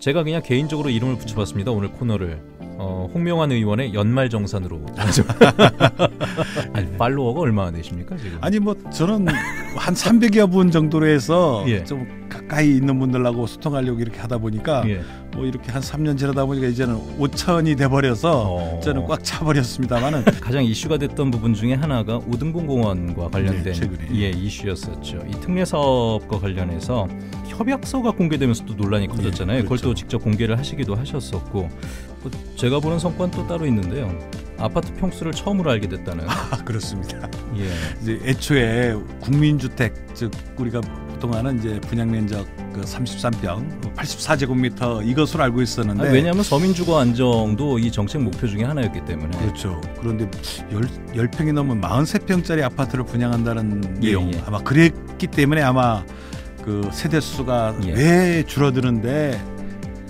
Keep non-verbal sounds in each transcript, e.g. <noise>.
제가 그냥 개인적으로 이름을 붙여봤습니다. 오늘 코너를 어, 홍명환 의원의 연말정산으로. <laughs> 아니, 팔로워가 얼마나 되십니까 지금? 아니 뭐 저는 한 300여 분 정도로 해서 예. 좀 가까이 있는 분들하고 소통하려고 이렇게 하다 보니까 예. 뭐 이렇게 한 3년 지나다 보니까 이제는 5천이 돼버려서 어. 저는 꽉 차버렸습니다만은 <laughs> 가장 이슈가 됐던 부분 중에 하나가 오등공 공원과 관련된 네, 예 이슈였었죠. 이 특례 사업과 관련해서 협약서가 공개되면서 또 논란이 예, 커졌잖아요. 예, 그렇죠. 그걸 또 직접 공개를 하시기도 하셨었고 뭐 제가 보는 성과는 또 따로 있는데요. 아파트 평수를 처음으로 알게 됐다는. 아 그렇습니다. 예. 이제 애초에 국민주택 즉 우리가 동안은 이제 분양 면적 그 33평 84제곱미터 뭐 이것으로 알고 있었는데 아 왜냐하면 서민 주거 안정도 이 정책 목표 중에 하나였기 때문에 그렇죠. 그런데 열0 10평이 넘은 43평짜리 아파트를 분양한다는 예, 내용 예. 아마 그랬기 때문에 아마 그 세대 수가 예. 왜 줄어드는데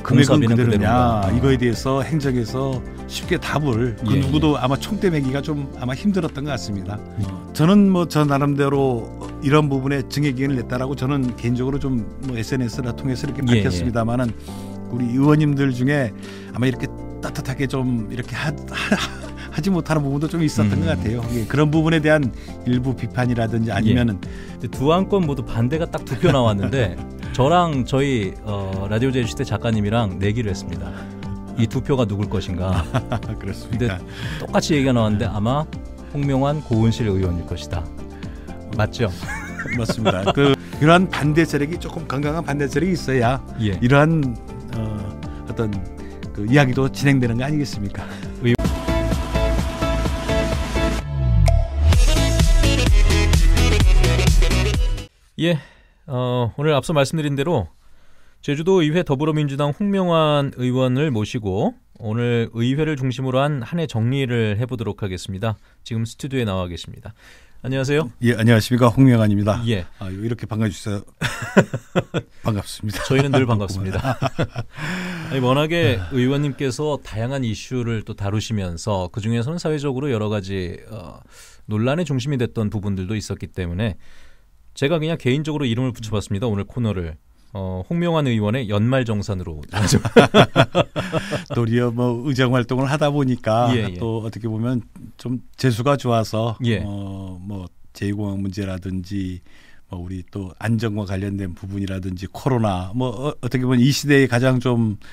금액은 그대로냐 아. 이거에 대해서 행정에서 쉽게 답을 그 예, 예. 누구도 예. 아마 총대매기가 좀 아마 힘들었던 것 같습니다. 음. 저는 뭐 저 나름대로 이런 부분에 증액 의견을 냈다라고 저는 개인적으로 좀뭐 SNS나 통해서 이렇게 예, 밝혔습니다만은 예. 우리 의원님들 중에 아마 이렇게 따뜻하게 좀 이렇게 하, 하, 지 못하는 부분도 좀 있었던 음. 것 같아요. 예, 그런 부분에 대한 일부 비판이라든지 아니면은 예. 두 안건 모두 반대가 딱두표 나왔는데 <laughs> 저랑 저희 어, 라디오 제주 시대 작가님이랑 내기를 했습니다. 이두 표가 누굴 것인가. <laughs> 그렇습니다. 똑같이 얘기가 나왔는데 네. 아마 홍명환 고은실 의원일 것이다. 맞죠? <laughs> 맞습니다. 그 이러한 반대 세력이 조금 건강한 반대 세력이 있어야 예. 이러한 어, 어떤 그 이야기도 진행되는 거 아니겠습니까? 예, 어, 오늘 앞서 말씀드린 대로 제주도 의회 더불어민주당 홍명환 의원을 모시고 오늘 의회를 중심으로 한 한 해 정리를 해보도록 하겠습니다. 지금 스튜디오에 나와 계십니다. 안녕하세요. 예, 안녕하십니까 홍명환입니다. 예, 아, 이렇게 반가주셔서 <laughs> 반갑습니다. 저희는 늘 반갑습니다. <laughs> 아니, 워낙에 의원님께서 다양한 이슈를 또 다루시면서 그 중에서는 사회적으로 여러 가지 어, 논란의 중심이 됐던 부분들도 있었기 때문에 제가 그냥 개인적으로 이름을 붙여봤습니다. 오늘 코너를 어, 홍명환 의원의 연말 정산으로 도리어 <laughs> 뭐 의정 활동을 하다 보니까 예, 예. 또 어떻게 보면 좀 재수가 좋아서 예. 어, 뭐 제2공항 문제라든지 뭐 우리 또 안전과 관련된 부분이라든지 코로나 뭐 어, 어떻게 보면 이 시대에 가장 좀그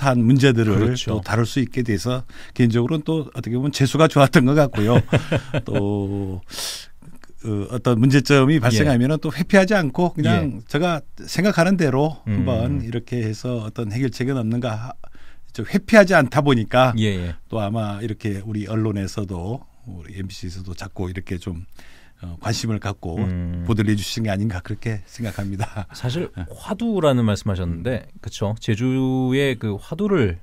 핫한 문제들을 그렇죠. 또 다룰 수 있게 돼서 개인적으로는 또 어떻게 보면 재수가 좋았던 것 같고요. <laughs> 또 어, 어떤 문제점이 예. 발생하면 은또 회피하지 않고 그냥 예. 제가 생각하는 대로 한번 음. 이렇게 해서 어떤 해결책은 없는가 회피하지 않다 보니까 예또 예. 아마 이렇게 우리 언론에서도 우리 MBC에서도 자꾸 이렇게 좀 어, 관심을 갖고 음. 보도를 해주신게 아닌가 그렇게 생각합니다. <laughs> 사실 예. 화두라는 말씀하셨는데 그렇죠 제주의 그 화두를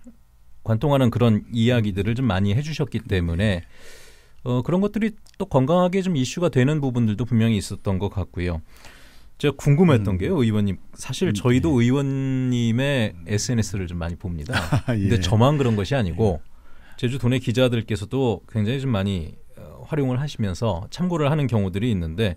관통하는 그런 이야기들을 좀 많이 해주셨기 때문에 어, 그런 것들이 또 건강하게 좀 이슈가 되는 부분들도 분명히 있었던 것 같고요. 제가 궁금했던 음. 게요, 의원님. 사실 음, 저희도 예. 의원님의 SNS를 좀 많이 봅니다. <laughs> 아, 예. 근데 저만 그런 것이 아니고 예. 제주 도내 기자들께서도 굉장히 좀 많이 어, 활용을 하시면서 참고를 하는 경우들이 있는데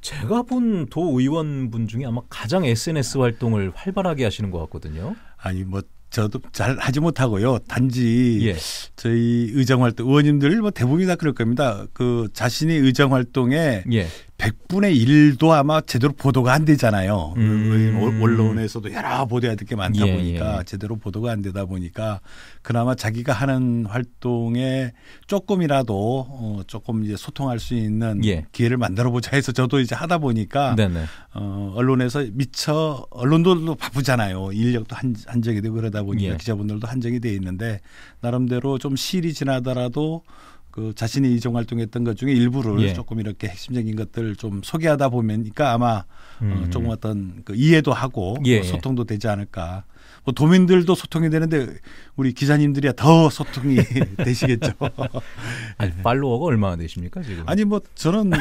제가 본 도 의원분 중에 아마 가장 SNS 활동을 활발하게 하시는 것 같거든요. 아니 뭐 저도 잘 하지 못하고요. 단지 예. 저희 의정 활동 의원님들 뭐 대부분이 다 그럴 겁니다. 그자신의 의정 활동에 예. 100분의 1도 아마 제대로 보도가 안 되잖아요. 음. 음. 언론에서도 여러 보도해야 될 게 많다 예, 보니까 예. 제대로 보도가 안 되다 보니까 그나마 자기가 하는 활동에 조금이라도 어, 조금 이제 소통할 수 있는 예. 기회를 만들어 보자 해서 저도 이제 하다 보니까 네네. 어, 언론에서 미처 언론들도 바쁘잖아요. 인력도 한, 한정이 되고 그러다 보니까 예. 기자분들도 한정이 돼 있는데 나름대로 좀 실이 지나더라도 그 자신이 이종 활동했던 것 중에 일부를 예. 조금 이렇게 핵심적인 것들을 좀 소개하다 보면니까 그 아마 어, 음. 어, 조금 어떤 그 이해도 하고 예. 그 소통도 되지 않을까 뭐 도민들도 소통이 되는데 우리 기자님들이야 더 소통이 <laughs> 되시겠죠. <laughs> 아니, 팔로워가 얼마나 되십니까 지금? 아니 뭐 저는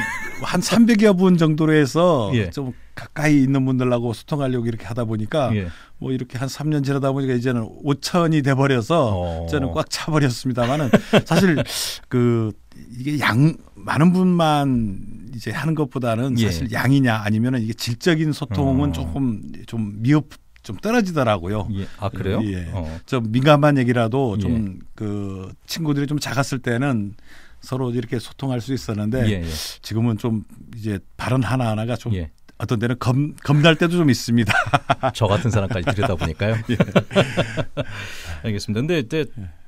한 300여 분 정도로 해서 예. 좀 가까이 있는 분들하고 소통하려고 이렇게 하다 보니까 예. 뭐 이렇게 한 3년 지나다 보니까 이제는 5천이 돼 버려서 어. 저는 꽉차 버렸습니다만은 사실 그 이게 양 많은 분만 이제 하는 것보다는 예. 사실 예. 양이냐 아니면은 이게 질적인 소통은 어. 조금 좀 미흡 좀 떨어지더라고요. 예. 아 그래요? 예. 어. 좀 민감한 얘기라도 좀그 예. 친구들이 좀 작았을 때는 서로 이렇게 소통할 수 있었는데 예, 예. 지금은 좀 이제 발언 하나 하나가 좀 어떤 때는 검, 검날 때도 좀 있습니다. <laughs> 저 같은 사람까지 들여다보니까요. <laughs> 예. 알겠습니다. 근데 이제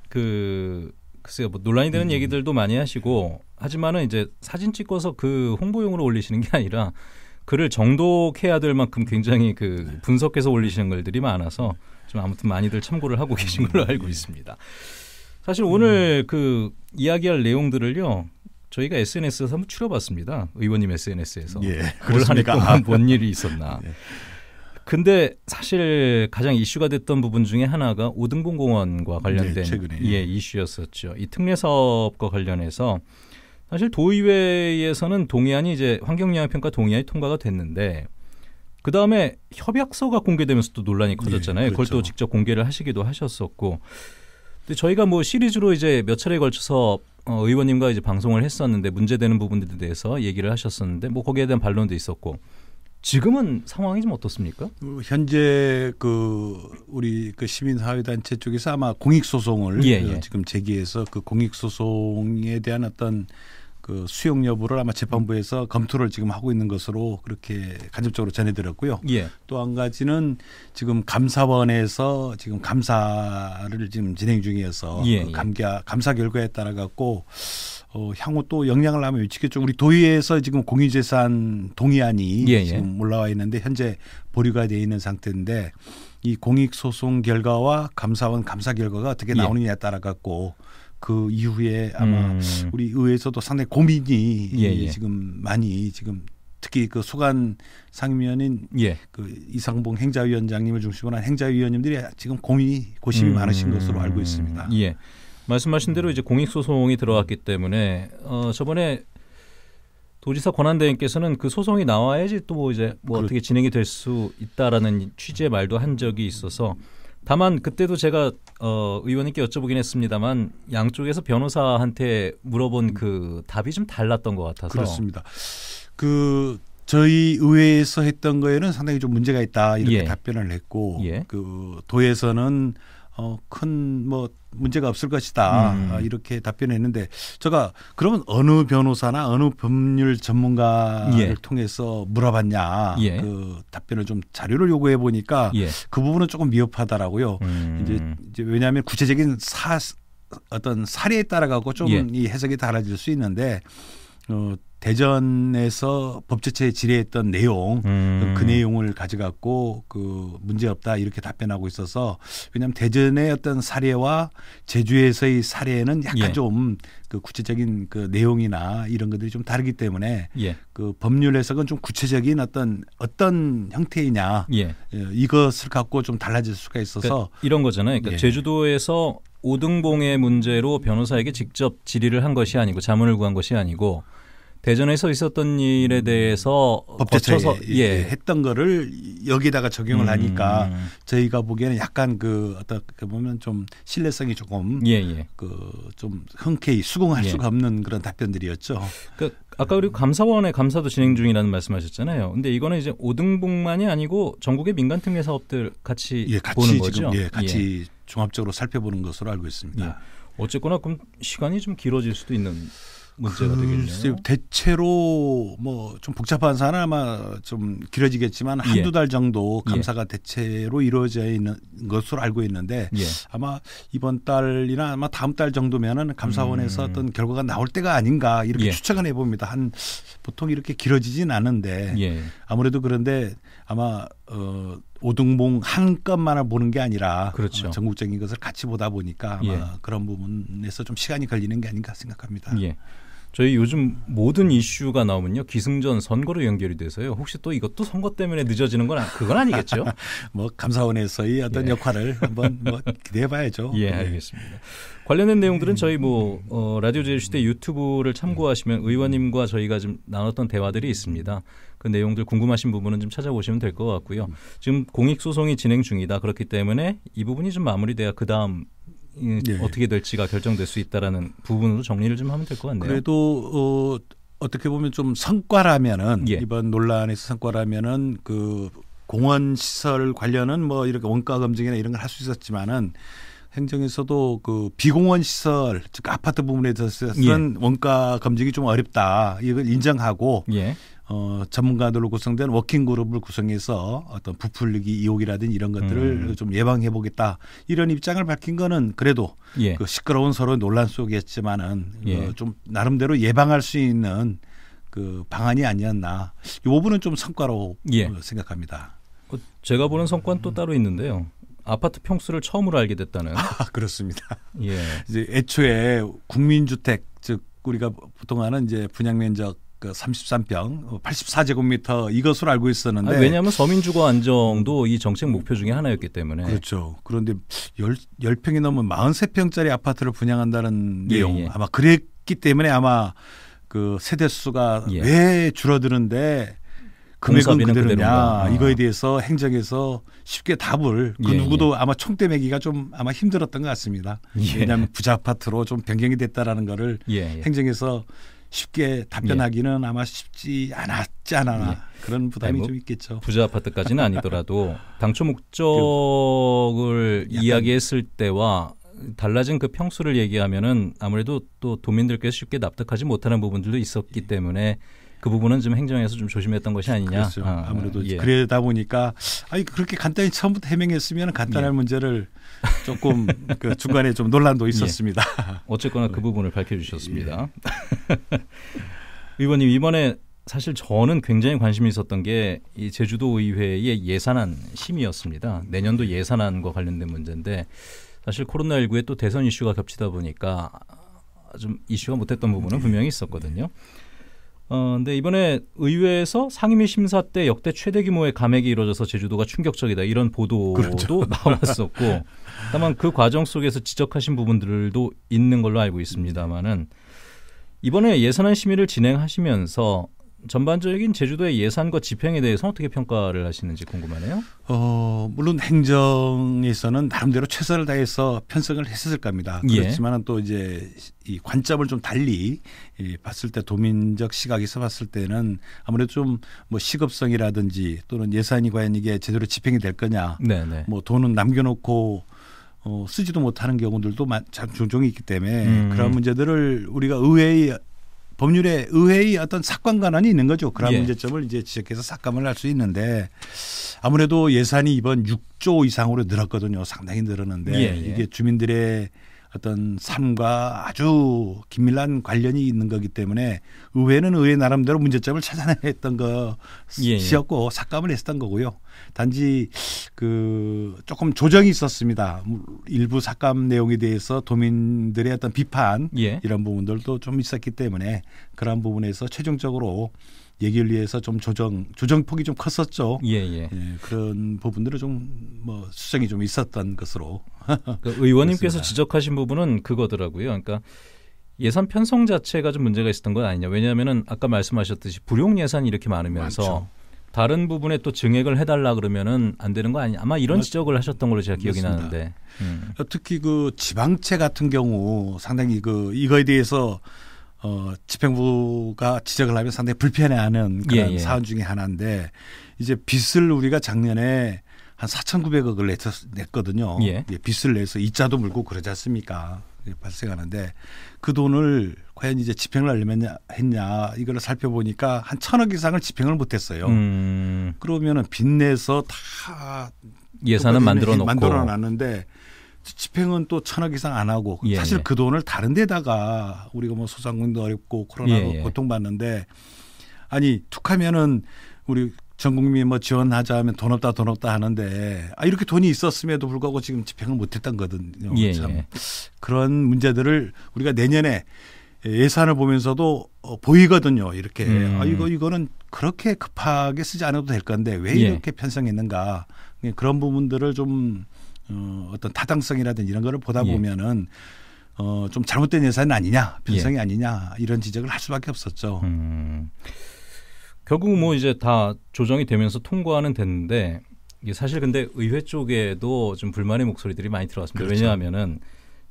그 글쎄요, 뭐 논란이 되는 음. 얘기들도 많이 하시고 하지만은 이제 사진 찍어서 그 홍보용으로 올리시는 게 아니라 글을 정독해야 될 만큼 굉장히 그 네. 분석해서 올리시는 글들이 많아서 좀 아무튼 많이들 참고를 하고 음, 계신 걸로 네. 알고 있습니다. 사실 오늘 음. 그 이야기할 내용들을요. 저희가 SNS에서 한번 추려봤습니다. 의원님 SNS에서 예, 올한해 동안 <laughs> 뭔 일이 있었나. 예. 근데 사실 가장 이슈가 됐던 부분 중에 하나가 오등분 공원과 관련된 네, 예, 이슈였었죠. 이 특례 사업과 관련해서 사실 도의회에서는 동의안이 이제 환경영향평가 동의안이 통과가 됐는데 그 다음에 협약서가 공개되면서 또 논란이 예, 커졌잖아요. 예, 그렇죠. 그걸또 직접 공개를 하시기도 하셨었고. 근데 저희가 뭐 시리즈로 이제 몇 차례에 걸쳐서 어, 의원님과 이제 방송을 했었는데 문제되는 부분들에 대해서 얘기를 하셨었는데 뭐 거기에 대한 반론도 있었고 지금은 상황이 좀 어떻습니까? 어, 현재 그 우리 그 시민사회단체 쪽에서 아마 공익소송을 예, 예. 지금 제기해서 그 공익소송에 대한 어떤 그 수용 여부를 아마 재판부에서 검토를 지금 하고 있는 것으로 그렇게 간접적으로 전해드렸고요. 예. 또한 가지는 지금 감사원에서 지금 감사를 지금 진행 중이어서 예, 그 예. 감사 결과에 따라 갖고 어, 향후 또 영향을 하면 미치겠죠. 우리 도의회에서 지금 공유재산 동의안이 예, 예, 지금 올라와 있는데 현재 보류가 돼 있는 상태인데 이 공익소송 결과와 감사원 감사 결과가 어떻게 예. 나오느냐에 따라 갖고 그 이후에 아마 음. 우리 의회에서도 상당히 고민이 예, 예, 지금 많이 지금 특히 그 소관 상임위원인 예. 그 이상봉 행자위원장님을 중심으로 한 행자위원님들이 지금 고민이 고심이 음. 많으신 것으로 알고 있습니다. 예. 말씀하신 대로 이제 공익 소송이 들어왔기 때문에 어 저번에 도지사 권한대행께서는 그 소송이 나와야지 또 뭐 이제 뭐 그렇... 어떻게 그렇죠. 진행이 될 수 있다라는 취지의 말도 한 적이 있어서 다만 그때도 제가 어 의원님께 여쭤보긴 했습니다만 양쪽에서 변호사한테 물어본 그 답이 좀 달랐던 것 같아서 그렇습니다. 그 저희 의회에서 했던 거에는 상당히 좀 문제가 있다 이렇게 예. 답변을 했고 예. 그 도에서는 어, 큰 뭐 문제가 없을 것이다 음. 아, 이렇게 답변했는데 제가 그러면 어느 변호사나 어느 법률 전문가를 예. 통해서 물어봤냐 예. 그 답변을 좀 자료를 요구해 보니까 예. 그 부분은 조금 미흡하다라고요. 음. 이제, 이제 왜냐하면 구체적인 사 어떤 사례에 따라가고 좀이 예. 해석이 달라질 수 있는데 어, 대전에서 법제처에 질의했던 내용 음. 그 내용을 가져갔고 그 문제 없다 이렇게 답변하고 있어서 왜냐하면 대전의 어떤 사례와 제주에서의 사례는 약간 예. 좀그 구체적인 그 내용이나 이런 것들이 좀 다르기 때문에 예. 그 법률 해석은 좀 구체적인 어떤 어떤 형태이냐 예. 예. 이것을 갖고 좀 달라질 수가 있어서 그러니까 이런 거잖아요. 그러니까 예. 제주도에서 오등봉의 문제로 변호사에게 직접 질의를 한 것이 아니고 자문을 구한 것이 아니고 대전에서 있었던 일에 대해서 법제처에서 예. 했던 거를 여기다가 적용을 음. 하니까 저희가 보기에는 약간 그 어떻게 그 보면 좀 신뢰성이 조금 예, 예. 그좀 흔쾌히 수긍할 예. 수가 없는 그런 답변들이었죠. 그 아까 우리 감사원의 감사도 진행 중이라는 말씀하셨잖아요. 근데 이거는 이제 오등분만이 아니고 전국의 민간 특례 사업들 같이, 예, 같이 보는 거죠. 예, 같이 예. 종합적으로 살펴보는 것으로 알고 있습니다. 네. 어쨌거나 그럼 시간이 좀 길어질 수도 있는 문제가 되겠네요. 대체로 뭐 좀 복잡한 사안 아마 좀 길어지겠지만 예. 한두 달 정도 예. 감사가 예. 대체로 이루어져 있는 것으로 알고 있는데 예. 아마 이번 달이나 아마 다음 달 정도면은 감사원에서 음. 어떤 결과가 나올 때가 아닌가 이렇게 예. 추측은 해봅니다. 한 보통 이렇게 길어지진 않은데 아무래도 그런데 아마 어 오등봉 한 건만을 보는 게 아니라 그렇죠. 전국적인 것을 같이 보다 보니까 아마 그런 부분에서 좀 시간이 걸리는 게 아닌가 생각합니다. 예. 저희 요즘 모든 이슈가 나오면요 기승전 선거로 연결이 돼서요. 혹시 또 이것도 선거 때문에 늦어지는 건 아, 그건 아니겠죠? <laughs> 뭐 감사원에서의 어떤 예. 역할을 한번 뭐 기대해봐야죠. <laughs> 예, 네. 알겠습니다. 관련된 내용들은 저희 뭐 어, 라디오 제일시대 유튜브를 참고하시면 의원님과 저희가 좀 나눴던 대화들이 있습니다. 그 내용들 궁금하신 부분은 좀 찾아보시면 될 것 같고요. 지금 공익 소송이 진행 중이다. 그렇기 때문에 이 부분이 좀 마무리돼야 그 다음 예. 어떻게 될지가 결정될 수 있다라는 부분으로 정리를 좀 하면 될 것 같네요. 그래도 어, 어떻게 보면 좀 성과라면은 예. 이번 논란에서 성과라면은 그 공원 시설 관련은 뭐 이렇게 원가 검증이나 이런 걸 할 수 있었지만은 행정에서도 그 비공원 시설 즉 아파트 부분에 있어서는 예. 원가 검증이 좀 어렵다 이걸 인정하고 예. 어, 전문가들로 구성된 워킹 그룹을 구성해서 어떤 부풀리기 의혹이라든지 이런 것들을 음. 좀 예방해 보겠다 이런 입장을 밝힌 거는 그래도 예. 그 시끄러운 서로 논란 속이었지만은 그 예. 좀 나름대로 예방할 수 있는 그 방안이 아니었나 이 부분은 좀 성과로 예. 어, 생각합니다. 어, 제가 보는 성과는 또 음. 따로 있는데요. 아파트 평수를 처음으로 알게 됐다는. 아, <laughs> 그렇습니다. 예. 이제 애초에 국민주택 즉 우리가 보통 하는 이제 분양 면적 그 33평 84제곱미터 어, 이것으로 알고 있었는데 아 왜냐하면 서민주거 안정도 이 정책 목표 중에 하나였기 때문에 그렇죠. 그런데 10, 평이 넘은 43평짜리 아파트를 분양한다는 예, 내용 예. 아마 그랬기 때문에 아마 그 세대 수가 예. 왜 줄어드는데 금액은 그대로냐 아. 이거에 대해서 행정에서 쉽게 답을 그 예, 예. 누구도 예. 아마 총대 매기가 좀 아마 힘들었던 것 같습니다. 예. 왜냐하면 부자 아파트로 좀 변경이 됐다라는 거를 예, 행정에서 쉽게 답변하기는 예. 아마 쉽지 않았지 않나 예. 그런 부담이 뭐좀 있겠죠. 부자 아파트까지는 아니더라도 <laughs> 당초 목적을 그, 이야기했을 때와 달라진 그 평수를 얘기하면은 아무래도 또 도민들께서 쉽게 납득하지 못하는 부분들도 있었기 예. 때문에 그 부분은 좀 행정에서 좀 조심했던 것이 아니냐. 그렇죠. 아, 무래도 예. 그러다 보니까 아니 그렇게 간단히 처음부터 해명했으면 간단한 예. 문제를 <laughs> 조금 그 중간에 좀 논란도 예. 있었습니다. 예. <laughs> 어쨌거나 그 네. 부분을 밝혀주셨습니다. 예. <laughs> 의원님 이번에 사실 저는 굉장히 관심이 있었던 게 이 제주도 의회의 예산안 심의였습니다. 내년도 예. 예산안과 관련된 문제인데 사실 코로나19에 또 대선 이슈가 겹치다 보니까 좀 이슈가 못했던 부분은 네. 분명히 있었거든요. 네. 어, 근데 이번에 의회에서 상임위 심사 때 역대 최대 규모의 감액이 이루어져서 제주도가 충격적이다 이런 보도도 그렇죠. <laughs> 나왔었고 다만 그 과정 속에서 지적하신 부분들도 있는 걸로 알고 있습니다만은 이번에 예산안 심의를 진행하시면서 전반적인 제주도의 예산과 집행에 대해서 어떻게 평가를 하시는지 궁금하네요. 어, 물론 행정에서는 나름대로 최선을 다해서 편성을 했었을 겁니다. 예. 그렇지만 또 이제 이 관점을 좀 달리 이 봤을 때 도민적 시각에서 봤을 때는 아무래도 좀 뭐 시급성이라든지 또는 예산이 과연 이게 제대로 집행이 될 거냐, 네네. 네. 뭐 돈은 남겨놓고 어, 쓰지도 못하는 경우들도 마, 참 종종 있기 때문에 음. 그런 문제들을 우리가 의회의 법률에 의회의 어떤 사건 관한이 있는 거죠. 그런 예. 문제점을 이제 지적해서 삭감을 할 수 있는데 아무래도 예산이 이번 6조 이상으로 늘었거든요. 상당히 늘었는데 예, 예. 이게 주민들의 어떤 삶과 아주 긴밀한 관련이 있는 거기 때문에 의회는 의회 나름대로 문제점을 찾아내했던 것이었고 예, 예. 삭감을 했었던 거고요. 단지 그 조금 조정이 있었습니다. 뭐 일부 삭감 내용에 대해서 도민들의 어떤 비판 예. 이런 부분들도 좀 있었기 때문에 그런 부분에서 최종적으로 얘기를 위해서 좀 조정 조정 폭이 좀 컸었죠. 예, 예. 예 그런 부분들을 좀 뭐 수정이 좀 있었던 것으로. <laughs> 그러니까 의원님께서 지적하신 부분은 그거더라고요. 그러니까 예산 편성 자체가 좀 문제가 있었던 건 아니냐. 왜냐하면은 아까 말씀하셨듯이 불용 예산이 이렇게 많으면서 많죠. 다른 부분에 또 증액을 해달라 그러면은 안 되는 거 아니? 아마 이런 지적을 하셨던 걸로 제가 기억이 맞습니다. 나는데 음. 그러니까 특히 그 지방채 같은 경우 상당히 그 이거에 대해서 어, 집행부가 지적을 하면 상당히 불편해하는 그런 예, 예. 사안 중의 하나인데 이제 빚을 우리가 작년에 한 4,900억을 냈, 었 냈거든요. 예. 예, 빚을 내서 이자도 물고 그러지 않습니까? 발생하는데 그 돈을 과연 이제 집행을 하려면 했냐 이걸 살펴보니까 한 천억 이상을 집행을 못했어요. 음. 그러면은 빚내서 다 예산은 만들어 놓고 만들어 놨는데 집행은 또 천억 이상 안 하고 예. 사실 예. 그 돈을 다른 데다가 우리가 뭐 소상공인도 어렵고 코로나로 예. 예. 고통받는데 아니 툭하면은 우리 전 국민 뭐 지원하자 면돈 없다 돈 없다 하는데 아 이렇게 돈이 있었음에도 불구하고 지금 집행을 못했던 거거든요. 예, 참 예. 그런 문제들을 우리가 내년에 예산을 보면서도 어, 보이거든요. 이렇게 음. 아 이거 이거는 그렇게 급하게 쓰지 않아도 될 건데 왜 예. 이렇게 예. 편성했는가 그런 부분들을 좀 어, 어떤 타당성이라든지 이런 거를 보다 예. 보면은. 어, 좀 잘못된 예산은 아니냐, 예. 편성이 아니냐 이런 지적을 할 수밖에 없었죠. 음. 결국 뭐 이제 다 조정이 되면서 통과는 됐는데 이게 사실 근데 의회 쪽에도 좀 불만의 목소리들이 많이 들어왔습니다. 그렇죠. 왜냐하면은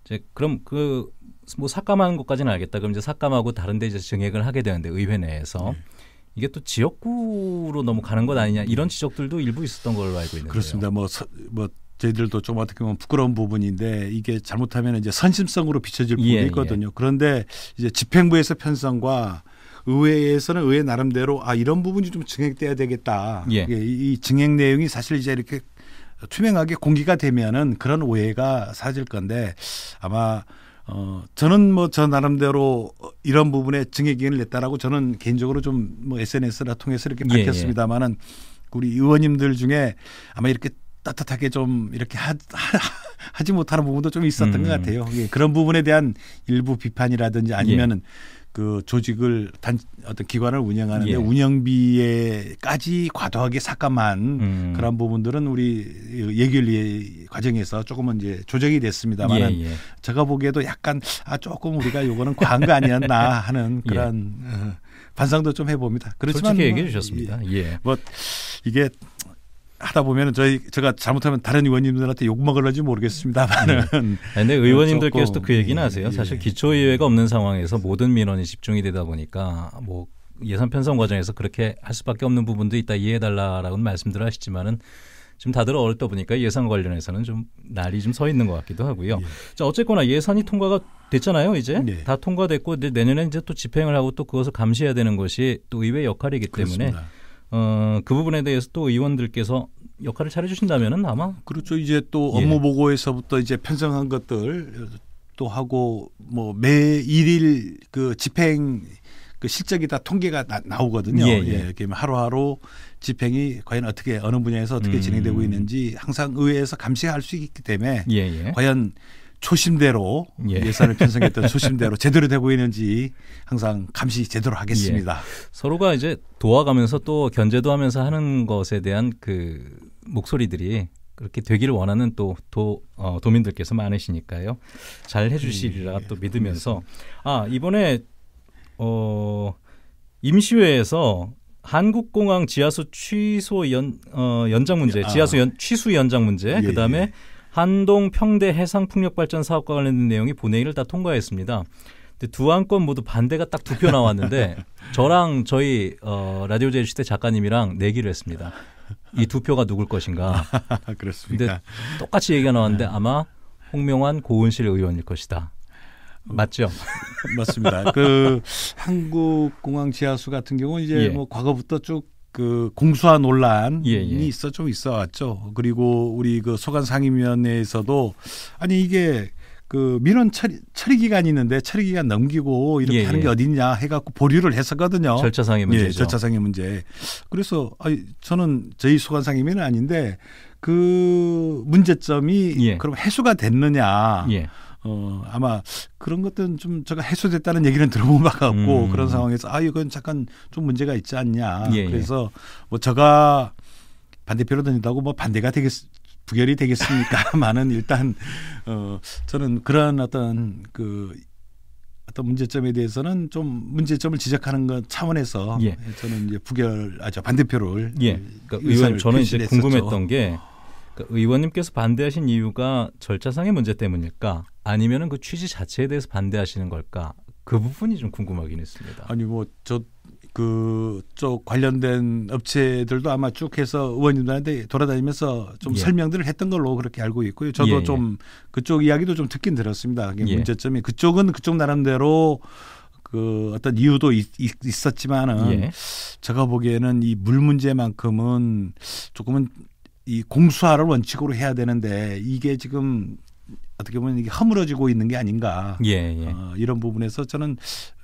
이제 그럼 그 뭐 삭감하는 것까지는 알겠다. 그럼 이제 삭감하고 다른데 이제 증액을 하게 되는데 의회 내에서 네. 이게 또 지역구로 너무 가는 것 아니냐 이런 네. 지적들도 일부 있었던 걸로 알고 있는데 그렇습니다. 뭐, 서, 뭐 저희들도 좀 어떻게 보면 부끄러운 부분인데 이게 잘못하면 이제 선심성으로 비춰질 부분이 예, 예. 있거든요. 예. 그런데 이제 집행부에서 편성과 의회에서는 의회 나름대로 아 이런 부분이 좀 증액돼야 되겠다. 예. 이 증액 내용이 사실 이제 이렇게 투명하게 공개가 되면은 그런 오해가 사질 건데 아마 어 저는 뭐 저 나름대로 이런 부분에 증액 의견을 냈다라고 저는 개인적으로 좀 뭐 SNS나 통해서 이렇게 예, 밝혔습니다마는 예, 우리 의원님들 중에 아마 이렇게 따뜻하게 좀 이렇게 하, 하, 지 못하는 부분도 좀 있었던 음. 것 같아요. 예, 그런 부분에 대한 일부 비판이라든지 아니면은 예. 그 조직을 단 어떤 기관을 운영하는데 예. 운영비에까지 과도하게 삭감한 음. 그런 부분들은 우리 예결위 예, 과정에서 조금은 이제 조정이 됐습니다만은 예, 예. 제가 보기에도 약간 아 조금 우리가 요거는 과한 거 아니었나 <laughs> 예. 하는 그런 예. 반성도 좀 해봅니다. 그렇지만 솔직히 얘기해 주셨습니다. 예. 예. 뭐 이게 하다 보면 저희 제가 잘못하면 다른 의원님들한테 욕 먹을런지 모르겠습니다만은. 네. 음. 아, 근데 의원님들께서도 그 얘기는 하세요. 예. 사실 기초의회가 없는 상황에서 모든 민원이 집중이 되다 보니까 뭐 예산 편성 과정에서 그렇게 할 수밖에 없는 부분도 있다 이해해달라라고는 말씀들 하시지만은 지금 다들 어렵다 보니까 예산 관련해서는 좀 날이 좀 서 있는 것 같기도 하고요. 예. 자 어쨌거나 예산이 통과가 됐잖아요. 이제 예. 다 통과됐고 이제 내년에 이제 또 집행을 하고 또 그것을 감시해야 되는 것이 또 의회 역할이기 때문에 어, 그 부분에 대해서 또 의원들께서 역할을 잘해주신다면은 아마 그렇죠. 이제 또 예. 업무 예. 보고에서부터 이제 편성한 것들 또 하고 뭐 매 일일 그 집행 그 실적이 다 통계가 나, 나 오거든요 예, 예. 예, 뭐 하루하루 집행이 과연 어떻게 어느 분야에서 어떻게 음. 진행되고 있는지 항상 의회에서 감시할 수 있기 때문에 예, 예. 과연 초심대로 예. 산을 편성했던 <laughs> 초심대로 제대로 되고 있는지 항상 감시 제대로 하겠습니다. 예. 서로가 이제 도와가면서 또 견제도 하면서 하는 것에 대한 그 목소리들이 그렇게 되기를 원하는 또 도, 어, 도민들께서 많으시니까요. 잘 해주시리라 예. 또 믿으면서 아 이번에 어, 임시회에서 한국공항 지하수 취소 연 어, 연장 문제, 아. 지하수 연, 취수 연장 문제, 예. 그다음에 예. 한동 평대 해상풍력발전 사업과 관련된 내용이 본회의를 다 통과했습니다. 두 안건 모두 반대가 딱 두표 나왔는데 <laughs> 저랑 저희 어, 라디오 제주시대 작가님이랑 내기를 했습니다. 이 두 표가 누굴 것인가. <laughs> 그렇습니다. 똑같이 얘기가 나왔는데 네. 아마 홍명환 고은실 의원일 것이다. 어, 맞죠? 맞습니다. 그 한국공항 지하수 같은 경우 이제 예. 뭐 과거부터 쭉그 공수화 논란이 예, 예. 있어 좀 있어 왔죠. 그리고 우리 그 소관 상임위원회에서도 아니 이게 그 민원 처리, 처리 기간이 있는데 처리 기간 넘기고 이렇게 예, 하는 게 예. 어딨냐 해갖고 보류를 했었거든요. 절차상의 문제. 예, 절차상의 문제. 그래서 아니, 저는 저희 소관 상임위는 아닌데 그 문제점이 예. 그럼 해소가 됐느냐. 예. 어, 아마 그런 것들은 좀 제가 해소됐다는 얘기는 들어본 바가 없고 음. 그런 상황에서 아 이건 잠깐 좀 문제가 있지 않냐. 예, 예. 그래서 뭐 제가 반대표로 던진다고 뭐 반대가 되겠 부결이 되겠습니까만은 <laughs> 일단 어 저는 그런 어떤 그 어떤 문제점에 대해서는 좀 문제점을 지적하는 것 차원에서 예. 저는 이제 부결 아저 반대표를 예. 그러니까 의원 저는 이제 궁금했던 게 그러니까 의원님께서 반대하신 이유가 절차상의 문제 때문일까? 아니면은 그 취지 자체에 대해서 반대하시는 걸까? 그 부분이 좀 궁금하긴 했습니다. 아니 뭐 저 그쪽 관련된 업체들도 아마 쭉 해서 의원님들한테 돌아다니면서 좀 예. 설명들을 했던 걸로 그렇게 알고 있고요. 저도 예. 예. 좀 그쪽 이야기도 좀 듣긴 들었습니다. 그게 예. 문제점이 그쪽은 그쪽 나름대로 그 어떤 이유도 있, 었지만은 예. 제가 보기에는 이 물 문제만큼은 조금은 이 공수화를 원칙으로 해야 되는데 이게 지금 어떻게 보면 이게 허물어지고 있는 게 아닌가. 예, 예. 어, 이런 부분에서 저는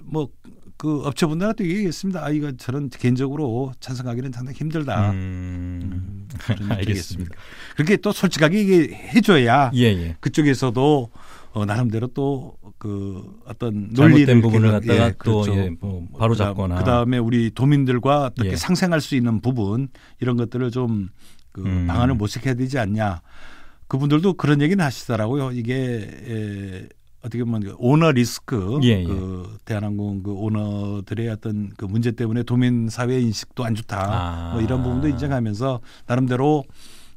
뭐 그 업체분들한테 얘기했습니다. 아 이거 저는 개인적으로 찬성하기는 상당히 힘들다. 음, 음 <laughs> 알겠습니다. 그렇게 또 솔직하게 얘기 해줘야 예, 예. 그쪽에서도 어, 나름대로 또 그 어떤 논리된 부분을 갖다가 예, 또 그렇죠. 예, 뭐 바로 잡거나 그다음에 우리 도민들과 어떻게 예. 상생할 수 있는 부분 이런 것들을 좀그 음. 방안을 모색해야 되지 않냐. 그분들도 그런 얘기는 하시더라고요. 이게 에, 어떻게 보면 그 오너 리스크 예, 예. 그 대한항공 그 오너들의 어떤 그 문제 때문에 도민 사회 인식도 안 좋다. 아. 뭐 이런 부분도 인정하면서 나름대로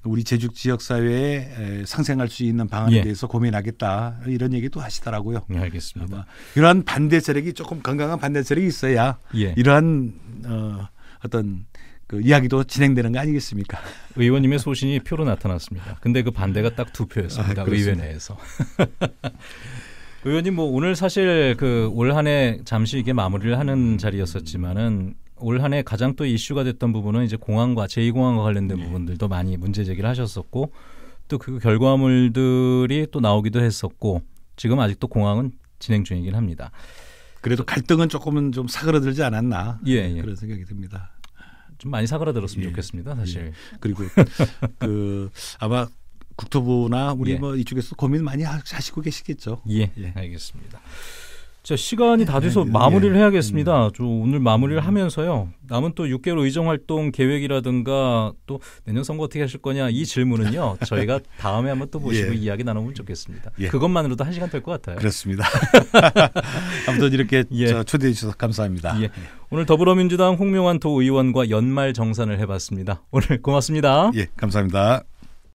우리 제주 지역 사회에 상생할 수 있는 방안에 예. 대해서 고민하겠다 이런 얘기도 하시더라고요. 네, 알겠습니다. 이러한 반대 세력이 조금 건강한 반대 세력이 있어야 예. 이러한 어, 어떤 그 이야기도 진행되는 거 아니겠습니까? <laughs> 의원님의 소신이 표로 나타났습니다. 근데 그 반대가 딱 두 표였습니다. 아, 의회 내에서. <laughs> 의원님 뭐 오늘 사실 그 올한해 잠시 이게 마무리를 하는 자리였었지만은 올한해 가장 또 이슈가 됐던 부분은 이제 공항과 제2공항과 관련된 네. 부분들도 많이 문제 제기를 하셨었고 또 그 결과물들이 또 나오기도 했었고 지금 아직도 공항은 진행 중이긴 합니다. 그래도 갈등은 조금은 좀 사그러들지 않았나 예, 예. 그런 생각이 듭니다. 좀 많이 사그라들었으면 예. 좋겠습니다. 사실. 예. 그리고 <laughs> 그 아마 국토부나 우리 예. 뭐 이쪽에서 고민 많이 하시고 계시겠죠. 예. 예. 알겠습니다. 자, 시간이 다 돼서 네, 네, 네. 마무리를 해야겠습니다. 저 음. 오늘 마무리를 하면서요. 남은 또 6개월 의정 활동 계획이라든가 또 내년 선거 어떻게 하실 거냐 이 질문은요. <laughs> 저희가 다음에 한번 또 보시고 예. 이야기 나눠보면 좋겠습니다. 예. 그것만으로도 한 시간 될 것 같아요. 그렇습니다. <laughs> 아무튼 이렇게 <laughs> 예. 초대해 주셔서 감사합니다. 예. 예. 오늘 더불어민주당 홍명환 도의원과 연말 정산을 해봤습니다. 오늘 고맙습니다. 예, 감사합니다.